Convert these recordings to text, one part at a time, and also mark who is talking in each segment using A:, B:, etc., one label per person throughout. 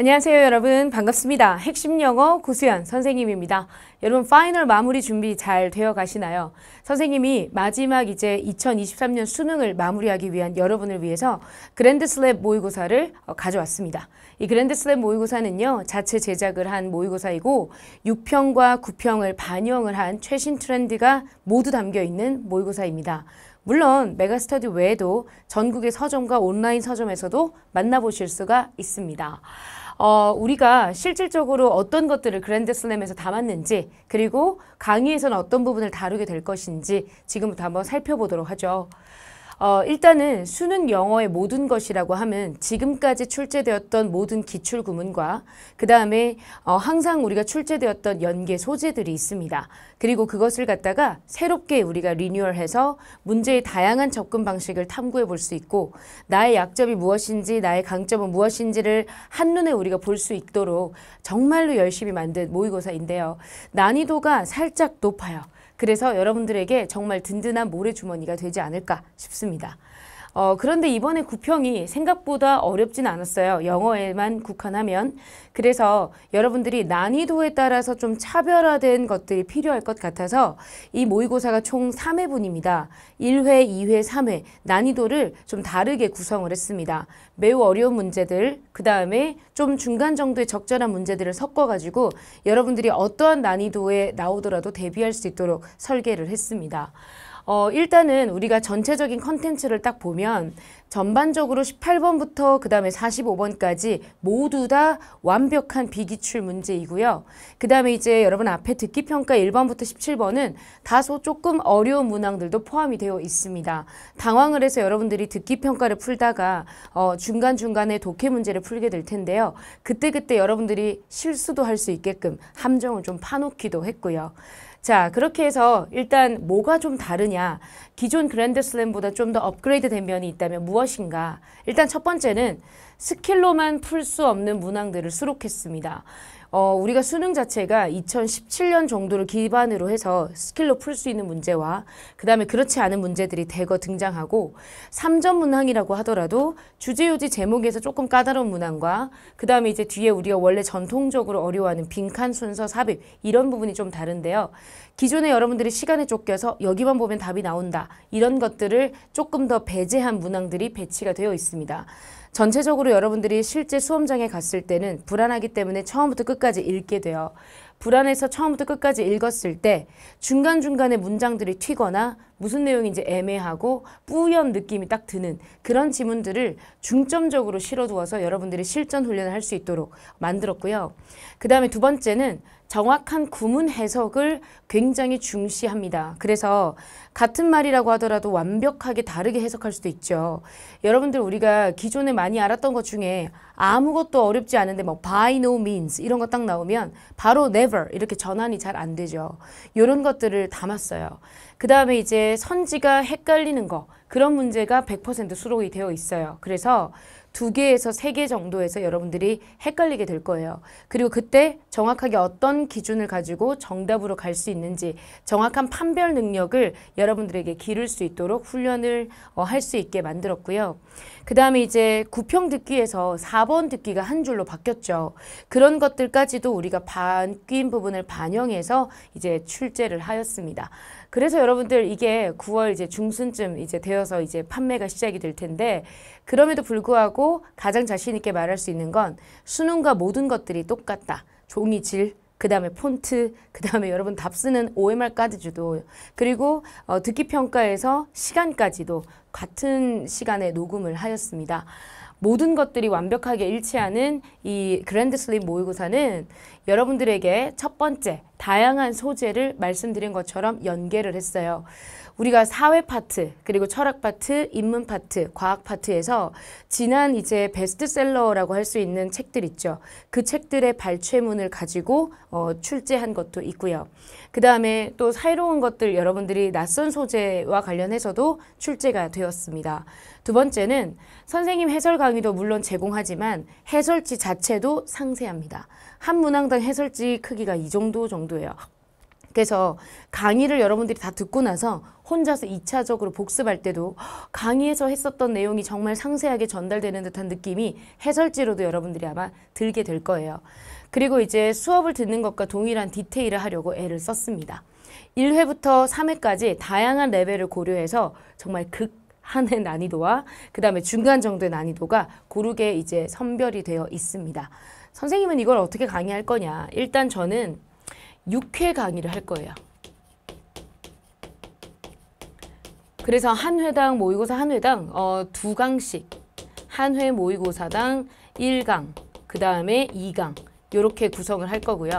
A: 안녕하세요 여러분 반갑습니다. 핵심 영어 구수연 선생님입니다. 여러분 파이널 마무리 준비 잘 되어 가시나요? 선생님이 마지막 이제 2023년 수능을 마무리하기 위한 여러분을 위해서 그랜드슬랩 모의고사를 어, 가져왔습니다. 이 그랜드슬랩 모의고사는요 자체 제작을 한 모의고사이고 6평과 9평을 반영을 한 최신 트렌드가 모두 담겨있는 모의고사입니다. 물론 메가스터디 외에도 전국의 서점과 온라인 서점에서도 만나보실 수가 있습니다. 어, 우리가 실질적으로 어떤 것들을 그랜드슬램에서 담았는지 그리고 강의에서는 어떤 부분을 다루게 될 것인지 지금부터 한번 살펴보도록 하죠. 어, 일단은 수능 영어의 모든 것이라고 하면 지금까지 출제되었던 모든 기출 구문과 그 다음에 어, 항상 우리가 출제되었던 연계 소재들이 있습니다. 그리고 그것을 갖다가 새롭게 우리가 리뉴얼해서 문제의 다양한 접근 방식을 탐구해 볼 수 있고 나의 약점이 무엇인지 나의 강점은 무엇인지를 한눈에 우리가 볼 수 있도록 정말로 열심히 만든 모의고사인데요. 난이도가 살짝 높아요. 그래서 여러분들에게 정말 든든한 모래주머니가 되지 않을까 싶습니다. 어, 그런데 이번에 구평이 생각보다 어렵진 않았어요. 영어에만 국한하면. 그래서 여러분들이 난이도에 따라서 좀 차별화된 것들이 필요할 것 같아서 이 모의고사가 총 3회분입니다. 1회, 2회, 3회 난이도를 좀 다르게 구성을 했습니다. 매우 어려운 문제들, 그 다음에 좀 중간 정도의 적절한 문제들을 섞어가지고 여러분들이 어떠한 난이도에 나오더라도 대비할 수 있도록 설계를 했습니다. 어, 일단은 우리가 전체적인 컨텐츠를 딱 보면 전반적으로 18번부터 그 다음에 45번까지 모두 다 완벽한 비기출 문제이고요. 그 다음에 이제 여러분 앞에 듣기 평가 1번부터 17번은 다소 조금 어려운 문항들도 포함이 되어 있습니다. 당황을 해서 여러분들이 듣기 평가를 풀다가 어, 중간중간에 독해 문제를 풀게 될 텐데요. 그때그때 여러분들이 실수도 할 수 있게끔 함정을 좀 파놓기도 했고요. 자 그렇게 해서 일단 뭐가 좀 다르냐 기존 그랜드슬램보다 좀 더 업그레이드 된 면이 있다면 무엇인가 일단 첫 번째는 스킬로만 풀 수 없는 문항들을 수록했습니다. 어, 우리가 수능 자체가 2017년 정도를 기반으로 해서 스킬로 풀 수 있는 문제와 그 다음에 그렇지 않은 문제들이 대거 등장하고 3점 문항이라고 하더라도 주제요지 제목에서 조금 까다로운 문항과 그 다음에 이제 뒤에 우리가 원래 전통적으로 어려워하는 빈칸 순서 삽입 이런 부분이 좀 다른데요. 기존에 여러분들이 시간에 쫓겨서 여기만 보면 답이 나온다 이런 것들을 조금 더 배제한 문항들이 배치가 되어 있습니다. 전체적으로 여러분들이 실제 수험장에 갔을 때는 불안하기 때문에 처음부터 끝까지 읽게 돼요. 불안해서 처음부터 끝까지 읽었을 때 중간중간에 문장들이 튀거나 무슨 내용인지 애매하고 뿌연 느낌이 딱 드는 그런 지문들을 중점적으로 실어두어서 여러분들이 실전 훈련을 할 수 있도록 만들었고요. 그 다음에 두 번째는 정확한 구문 해석을 굉장히 중시합니다. 그래서 같은 말이라고 하더라도 완벽하게 다르게 해석할 수도 있죠. 여러분들 우리가 기존에 많이 알았던 것 중에 아무것도 어렵지 않은데 뭐 by no means 이런 거 딱 나오면 바로 never 이렇게 전환이 잘 안 되죠. 이런 것들을 담았어요. 그 다음에 이제 선지가 헷갈리는 거 그런 문제가 100% 수록이 되어 있어요. 그래서 두 개에서 세 개 정도에서 여러분들이 헷갈리게 될 거예요. 그리고 그때 정확하게 어떤 기준을 가지고 정답으로 갈 수 있는지 정확한 판별 능력을 여러분들에게 기를 수 있도록 훈련을 어, 할수 있게 만들었고요. 그 다음에 이제 구평 듣기에서 4번 듣기가 한 줄로 바뀌었죠. 그런 것들까지도 우리가 바뀐 부분을 반영해서 이제 출제를 하였습니다. 그래서 여러분들 이게 9월 이제 중순쯤 이제 되어서 이제 판매가 시작이 될 텐데 그럼에도 불구하고 가장 자신 있게 말할 수 있는 건 수능과 모든 것들이 똑같다. 종이 질, 그 다음에 폰트, 그 다음에 여러분 답 쓰는 OMR 까지도 그리고 어, 듣기 평가에서 시간까지도 같은 시간에 녹음을 하였습니다. 모든 것들이 완벽하게 일치하는 이 그랜드 슬립 모의고사는 여러분들에게 첫 번째 다양한 소재를 말씀드린 것처럼 연계를 했어요. 우리가 사회 파트, 그리고 철학 파트, 인문 파트, 과학 파트에서 지난 이제 베스트셀러라고 할 수 있는 책들 있죠. 그 책들의 발췌문을 가지고 어, 출제한 것도 있고요. 그 다음에 또 새로운 것들 여러분들이 낯선 소재와 관련해서도 출제가 되었습니다. 두 번째는 선생님 해설 강의도 물론 제공하지만 해설지 자체도 상세합니다. 한 문항당 그러 해설지 크기가 이 정도 정도예요. 그래서 강의를 여러분들이 다 듣고 나서 혼자서 2차적으로 복습할 때도 강의에서 했었던 내용이 정말 상세하게 전달되는 듯한 느낌이 해설지로도 여러분들이 아마 들게 될 거예요. 그리고 이제 수업을 듣는 것과 동일한 디테일을 하려고 애를 썼습니다. 1회부터 3회까지 다양한 레벨을 고려해서 정말 극 한의 난이도와 그 다음에 중간 정도의 난이도가 고르게 이제 선별이 되어 있습니다. 선생님은 이걸 어떻게 강의할 거냐. 일단 저는 6회 강의를 할 거예요. 그래서 한 회당 모의고사 한 회당 어, 두 강씩 한 회 모의고사당 1강 그 다음에 2강 이렇게 구성을 할 거고요.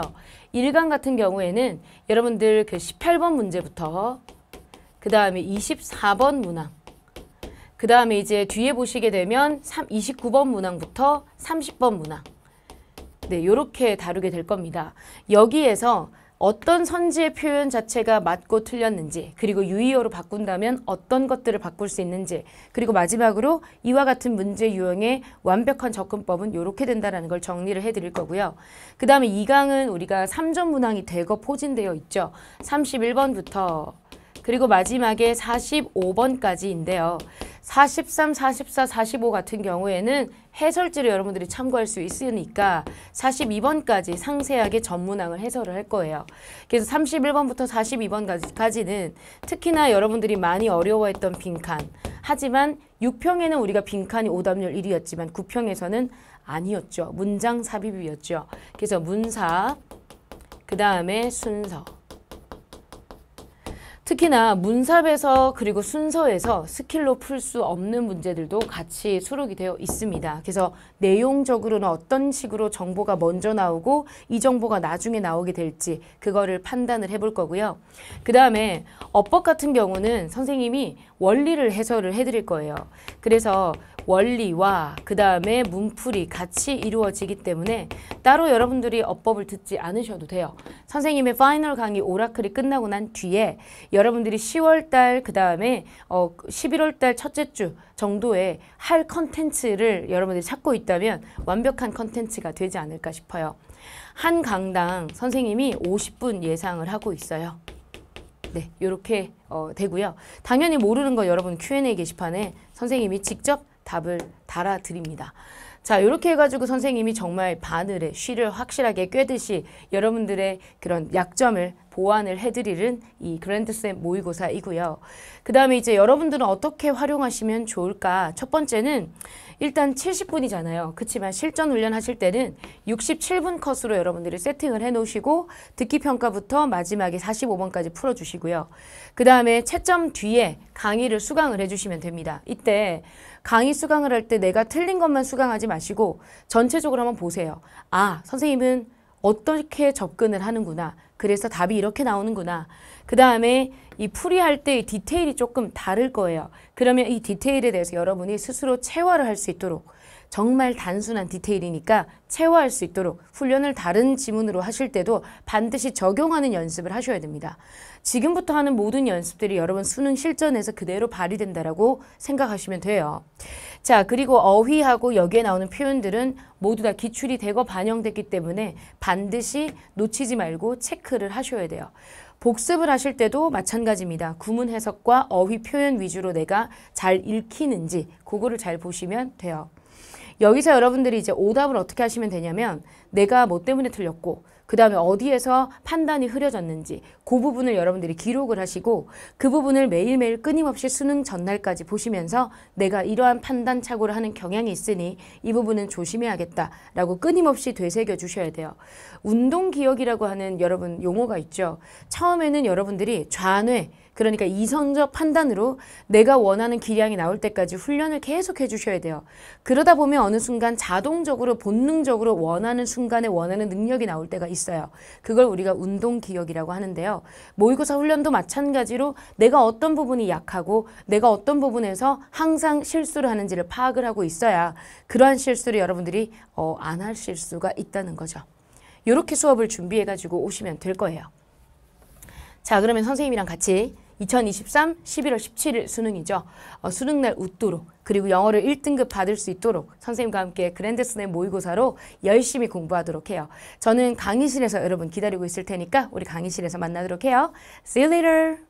A: 1강 같은 경우에는 여러분들 그 18번 문제부터 그 다음에 24번 문항 그 다음에 이제 뒤에 보시게 되면 29번 문항부터 30번 문항 네, 요렇게 다루게 될 겁니다. 여기에서 어떤 선지의 표현 자체가 맞고 틀렸는지 그리고 유의어로 바꾼다면 어떤 것들을 바꿀 수 있는지 그리고 마지막으로 이와 같은 문제 유형의 완벽한 접근법은 이렇게 된다는 걸 정리를 해드릴 거고요. 그 다음에 이강은 우리가 삼전 문항이 대거 포진되어 있죠. 삼십 번부터 그리고 마지막에 45번까지인데요. 43, 44, 45 같은 경우에는 해설지를 여러분들이 참고할 수 있으니까 42번까지 상세하게 전문항을 해설을 할 거예요. 그래서 31번부터 42번까지는 특히나 여러분들이 많이 어려워했던 빈칸 하지만 6평에는 우리가 빈칸이 오답률 1위였지만 9평에서는 아니었죠. 문장 삽입이었죠. 그래서 문사, 그 다음에 순서 특히나 문삽에서 그리고 순서에서 스킬로 풀 수 없는 문제들도 같이 수록이 되어 있습니다. 그래서 내용적으로는 어떤 식으로 정보가 먼저 나오고 이 정보가 나중에 나오게 될지 그거를 판단을 해 볼 거고요. 그 다음에 어법 같은 경우는 선생님이 원리를 해설을 해드릴 거예요. 그래서 원리와 그 다음에 문풀이 같이 이루어지기 때문에 따로 여러분들이 어법을 듣지 않으셔도 돼요. 선생님의 파이널 강의 오라클이 끝나고 난 뒤에 여러분들이 10월달 그 다음에 어 11월달 첫째 주 정도에 할 컨텐츠를 여러분들이 찾고 있다면 완벽한 컨텐츠가 되지 않을까 싶어요. 한 강당 선생님이 50분 예상을 하고 있어요. 네, 이렇게 어, 되고요. 당연히 모르는 거 여러분 Q&A 게시판에 선생님이 직접 답을 달아드립니다. 자 이렇게 해가지고 선생님이 정말 바늘에 쉬를 확실하게 꿰듯이 여러분들의 그런 약점을 보완을 해드리는 이 그랜드쌤 모의고사이고요. 그 다음에 이제 여러분들은 어떻게 활용하시면 좋을까? 첫 번째는 일단 70분이잖아요. 그렇지만 실전 훈련하실 때는 67분 컷으로 여러분들이 세팅을 해놓으시고 듣기 평가부터 마지막에 45번까지 풀어주시고요. 그 다음에 채점 뒤에 강의를 수강을 해주시면 됩니다. 이때 강의 수강을 할 때 내가 틀린 것만 수강하지 마시고 전체적으로 한번 보세요. 아, 선생님은 어떻게 접근을 하는구나. 그래서 답이 이렇게 나오는구나. 그 다음에 이 풀이할 때의 디테일이 조금 다를 거예요. 그러면 이 디테일에 대해서 여러분이 스스로 체화를 할 수 있도록 정말 단순한 디테일이니까 체화할 수 있도록 훈련을 다른 지문으로 하실 때도 반드시 적용하는 연습을 하셔야 됩니다. 지금부터 하는 모든 연습들이 여러분 수능 실전에서 그대로 발휘된다라고 생각하시면 돼요. 자, 그리고 어휘하고 여기에 나오는 표현들은 모두 다 기출이 되고 반영됐기 때문에 반드시 놓치지 말고 체크를 하셔야 돼요. 복습을 하실 때도 마찬가지입니다. 구문 해석과 어휘 표현 위주로 내가 잘 읽히는지 그거를 잘 보시면 돼요. 여기서 여러분들이 이제 오답을 어떻게 하시면 되냐면 내가 뭐 때문에 틀렸고 그 다음에 어디에서 판단이 흐려졌는지 그 부분을 여러분들이 기록을 하시고 그 부분을 매일매일 끊임없이 수능 전날까지 보시면서 내가 이러한 판단 착오를 하는 경향이 있으니 이 부분은 조심해야겠다라고 끊임없이 되새겨 주셔야 돼요. 운동 기억이라고 하는 여러분 용어가 있죠. 처음에는 여러분들이 좌뇌 그러니까 이성적 판단으로 내가 원하는 기량이 나올 때까지 훈련을 계속 해주셔야 돼요. 그러다 보면 어느 순간 자동적으로 본능적으로 원하는 순간 순간에 원하는 능력이 나올 때가 있어요. 그걸 우리가 운동 기억이라고 하는데요. 모의고사 훈련도 마찬가지로 내가 어떤 부분이 약하고 내가 어떤 부분에서 항상 실수를 하는지를 파악을 하고 있어야 그러한 실수를 여러분들이 어, 안할 실수가 있다는 거죠. 이렇게 수업을 준비해가지고 오시면 될 거예요. 자 그러면 선생님이랑 같이 2023 11월 17일 수능이죠. 어, 수능날 웃도록 그리고 영어를 1등급 받을 수 있도록 선생님과 함께 그랜드스네 모의고사로 열심히 공부하도록 해요. 저는 강의실에서 여러분 기다리고 있을 테니까 우리 강의실에서 만나도록 해요. See you later!